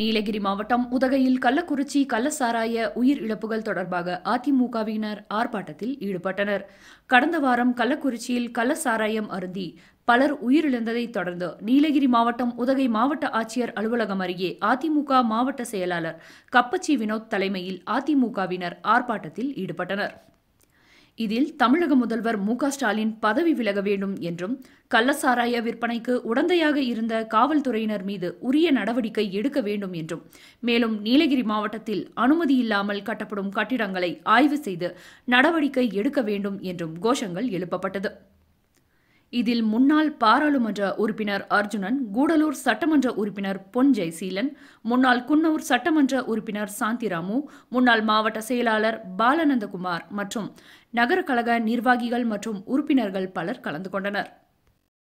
நீலகிரி மாவட்டம் உதகையில் கள்ளக்குறிச்சி கள்ளசாராய உயிர் இழப்புகள் தொடர்பாக அதிமுகவினர் ஆர்ப்பாட்டத்தில் ஈடுபட்டனர் கடந்த வாரம் கள்ளக்குறிச்சியில் கள்ளசாராயம் அருந்தி பலர் உயிரிழந்ததைத் தொடர்ந்து நீலகிரி மாவட்டம் உதகை மாவட்ட ஆட்சியர் அலுவலகம் அருகே அதிமுக மாவட்ட செயலாளர் கப்பச்சி வினோத் தலைமையில் அதிமுகவினர் ஆர்ப்பாட்டத்தில் ஈடுபட்டனர் இதில் தமிழக முதல்வர் மு ஸ்டாலின் பதவி விலக வேண்டும் என்றும் கள்ளசாராய விற்பனைக்கு உடந்தையாக இருந்த காவல்துறையினர் மீது உரிய நடவடிக்கை எடுக்க வேண்டும் என்றும் மேலும் நீலகிரி மாவட்டத்தில் அனுமதி இல்லாமல் கட்டப்படும் கட்டிடங்களை ஆய்வு செய்து நடவடிக்கை எடுக்க வேண்டும் என்றும் கோஷங்கள் எழுப்பப்பட்டது இதில் முன்னாள் பாராளுமன்ற உறுப்பினர் அர்ஜுனன் கூடலூர் சட்டமன்ற உறுப்பினர் பொன் ஜெயசீலன் முன்னாள் குன்னூர் சட்டமன்ற உறுப்பினர் சாந்திராமு முன்னாள் மாவட்ட செயலாளர் பாலநந்தகுமார் மற்றும் நகர கழக நிர்வாகிகள் மற்றும் உறுப்பினர்கள் பலர் கலந்து கொண்டனர்